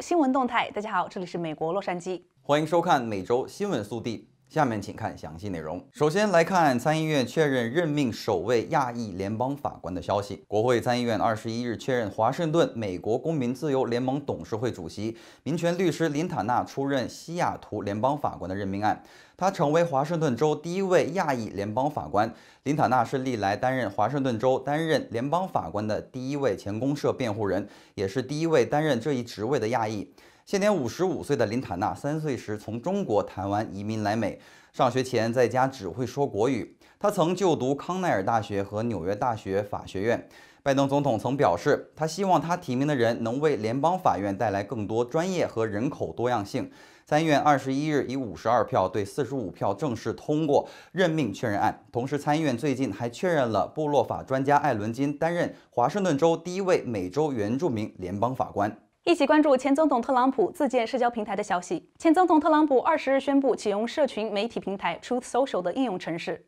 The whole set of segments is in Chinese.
新闻动态，大家好，这里是美国洛杉矶，欢迎收看每周新闻速递。下面请看详细内容。首先来看参议院确认任命首位亚裔联邦法官的消息。国会参议院二十一日确认华盛顿美国公民自由联盟董事会主席、民权律师林塔纳出任西雅图联邦法官的任命案。他成为华盛顿州第一位亚裔联邦法官。林塔纳是历来担任华盛顿州担任联邦法官的第一位前公社辩护人，也是第一位担任这一职位的亚裔。现年五十五岁的林塔纳，三岁时从中国台湾移民来美，上学前在家只会说国语。他曾就读康奈尔大学和纽约大学法学院。拜登总统曾表示，他希望他提名的人能为联邦法院带来更多专业和人口多样性。参院二十一日以五十二票对四十五票正式通过任命确认案。同时，参议院最近还确认了部落法专家艾伦金担任华盛顿州第一位美洲原住民联邦法官。一起关注前总统特朗普自建社交平台的消息。前总统特朗普二十日宣布启用社群媒体平台 Truth Social 的应用程式。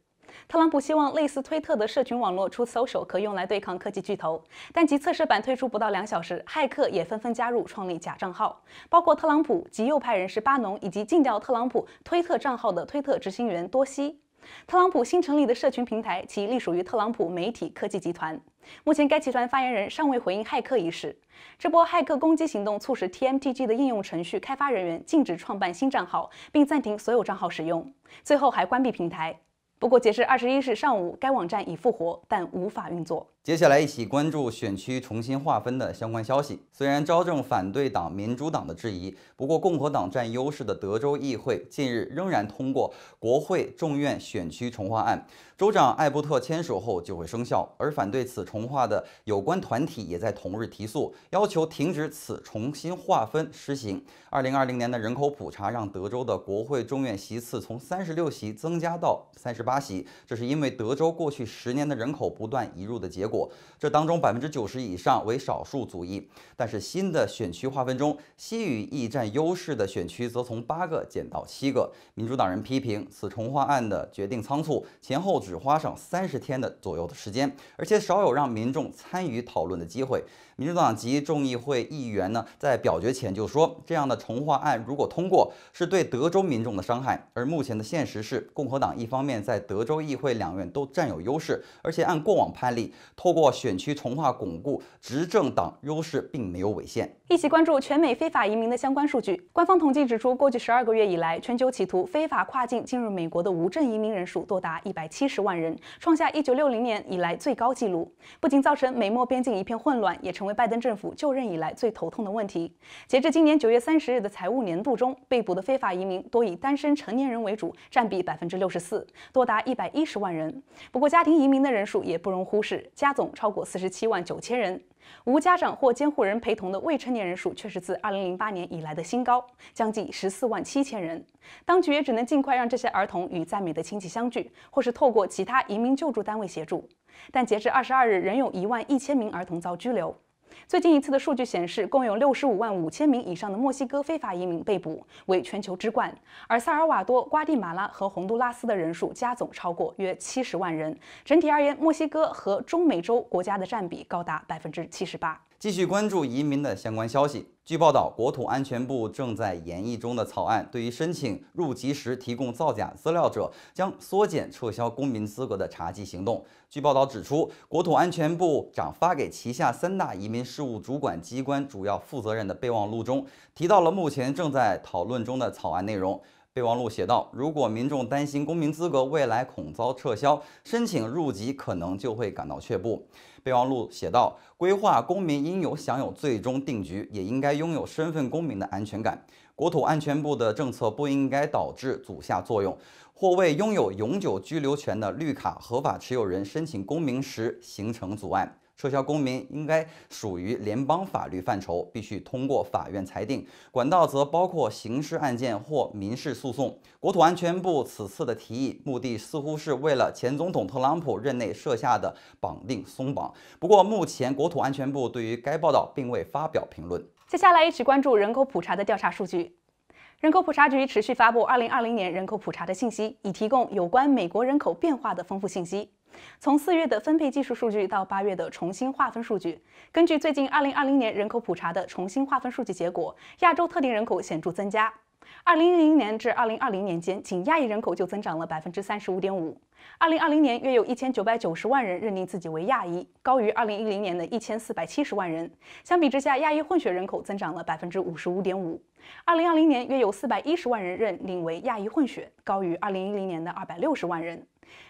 特朗普希望类似推特的社群网络 Truth Social 可用来对抗科技巨头，但其测试版推出不到两小时，骇客也纷纷加入创立假账号，包括特朗普及右派人士巴农以及禁掉特朗普推特账号的推特执行员多西。特朗普新成立的社群平台，其隶属于特朗普媒体科技集团。目前，该集团发言人尚未回应骇客一事。这波骇客攻击行动促使 TMTG 的应用程序开发人员禁止创办新账号，并暂停所有账号使用，最后还关闭平台。不过，截至二十一日上午，该网站已复活，但无法运作。接下来一起关注选区重新划分的相关消息。虽然遭正反对党民主党的质疑，不过共和党占优势的德州议会近日仍然通过国会众院选区重划案，州长艾伯特签署后就会生效。而反对此重划的有关团体也在同日提速，要求停止此重新划分施行。二零二零年的人口普查让德州的国会众院席次从三十六席增加到三十八席，这是因为德州过去十年的人口不断移入的结果。果这当中百分之九十以上为少数族裔，但是新的选区划分中，西语裔占优势的选区则从八个减到七个。民主党人批评此重划案的决定仓促，前后只花上三十天的左右的时间，而且少有让民众参与讨论的机会。民主党籍众议会议员呢，在表决前就说，这样的重划案如果通过，是对德州民众的伤害。而目前的现实是，共和党一方面在德州议会两院都占有优势，而且按过往判例。透过选区重划巩固执政党优势，并没有违宪。一起关注全美非法移民的相关数据。官方统计指出，过去十二个月以来，全球企图非法跨境进入美国的无证移民人数多达一百七十万人，创下一九六零年以来最高纪录。不仅造成美墨边境一片混乱，也成为拜登政府就任以来最头痛的问题。截至今年九月三十日的财务年度中，被捕的非法移民多以单身成年人为主，占比百分之六十四，多达一百一十万人。不过，家庭移民的人数也不容忽视。家总超过四十七万九千人，无家长或监护人陪同的未成年人数却是自二零零八年以来的新高，将近十四万七千人。当局也只能尽快让这些儿童与在美的亲戚相聚，或是透过其他移民救助单位协助。但截至二十二日，仍有一万一千名儿童遭拘留。最近一次的数据显示，共有六十五万五千名以上的墨西哥非法移民被捕，为全球之冠。而萨尔瓦多、瓜地马拉和洪都拉斯的人数加总超过约七十万人。整体而言，墨西哥和中美洲国家的占比高达百分之七十八。继续关注移民的相关消息。据报道，国土安全部正在研议中的草案，对于申请入籍时提供造假资料者，将缩减撤销公民资格的查缉行动。据报道指出，国土安全部长发给旗下三大移民事务主管机关主要负责人的备忘录中，提到了目前正在讨论中的草案内容。备忘录写道：“如果民众担心公民资格未来恐遭撤销，申请入籍可能就会感到却步。”备忘录写道：规划公民应有享有最终定局，也应该拥有身份公民的安全感。国土安全部的政策不应该导致阻下作用，或为拥有永久居留权的绿卡合法持有人申请公民时形成阻碍。撤销公民应该属于联邦法律范畴，必须通过法院裁定。管道则包括刑事案件或民事诉讼。国土安全部此次的提议目的似乎是为了前总统特朗普任内设下的绑定松绑。不过，目前国土安全部对于该报道并未发表评论。接下来一起关注人口普查的调查数据。人口普查局持续发布2020年人口普查的信息，以提供有关美国人口变化的丰富信息。从四月的分配技术数据到八月的重新划分数据，根据最近二零二零年人口普查的重新划分数据结果，亚洲特定人口显著增加。二零一零年至二零二零年间，仅亚裔人口就增长了百分之三十五点五。二零二零年，约有一千九百九十万人认定自己为亚裔，高于二零一零年的一千四百七十万人。相比之下，亚裔混血人口增长了百分之五十五点五。二零二零年，约有四百一十万人认定为亚裔混血，高于二零一零年的二百六十万人。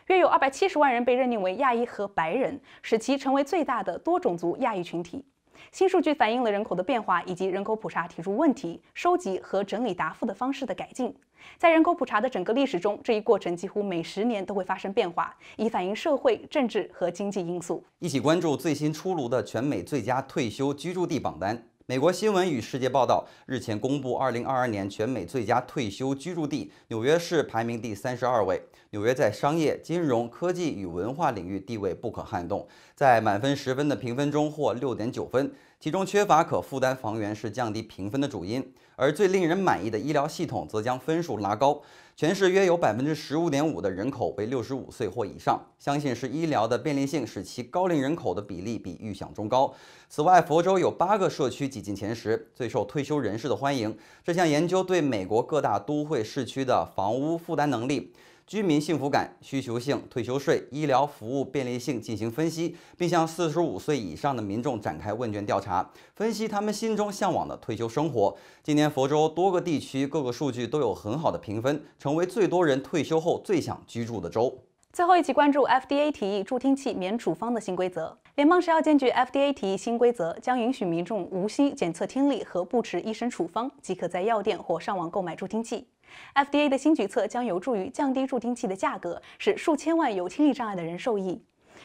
约有二百七十万人被认定为亚裔和白人，使其成为最大的多种族亚裔群体。新数据反映了人口的变化以及人口普查提出问题、收集和整理答复的方式的改进。在人口普查的整个历史中，这一过程几乎每十年都会发生变化，以反映社会、政治和经济因素。一起关注最新出炉的全美最佳退休居住地榜单。美国新闻与世界报道日前公布2022年全美最佳退休居住地，纽约市排名第三十二位。纽约在商业、金融、科技与文化领域地位不可撼动。在满分十分的评分中获六点九分，其中缺乏可负担房源是降低评分的主因，而最令人满意的医疗系统则将分数拉高。全市约有百分之十五点五的人口为六十五岁或以上，相信是医疗的便利性使其高龄人口的比例比预想中高。此外，佛州有八个社区挤进前十，最受退休人士的欢迎。这项研究对美国各大都会市区的房屋负担能力。居民幸福感、需求性、退休税、医疗服务便利性进行分析，并向四十五岁以上的民众展开问卷调查，分析他们心中向往的退休生活。今年佛州多个地区各个数据都有很好的评分，成为最多人退休后最想居住的州。最后一起关注 FDA 提议助听器免处方的新规则。联邦食药监局 FDA 提议新规则，将允许民众无需检测听力和不持医生处方即可在药店或上网购买助听器。FDA 的新举措将有助于降低助听器的价格，使数千万有听力障碍的人受益。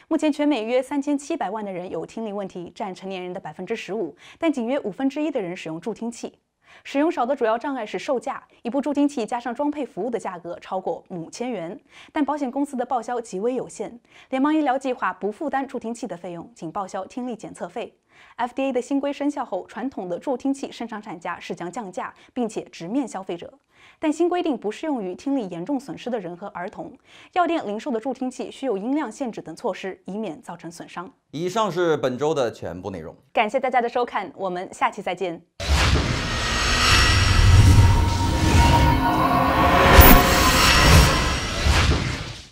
目前，全美约3700万的人有听力问题，占成年人的15%，但仅约五分之一的人使用助听器。使用少的主要障碍是售价，一部助听器加上装配服务的价格超过五千元，但保险公司的报销极为有限。联邦医疗计划不负担助听器的费用，仅报销听力检测费。FDA 的新规生效后，传统的助听器生产厂家是将降价，并且直面消费者。但新规定不适用于听力严重损失的人和儿童。药店零售的助听器需有音量限制等措施，以免造成损伤。以上是本周的全部内容，感谢大家的收看，我们下期再见。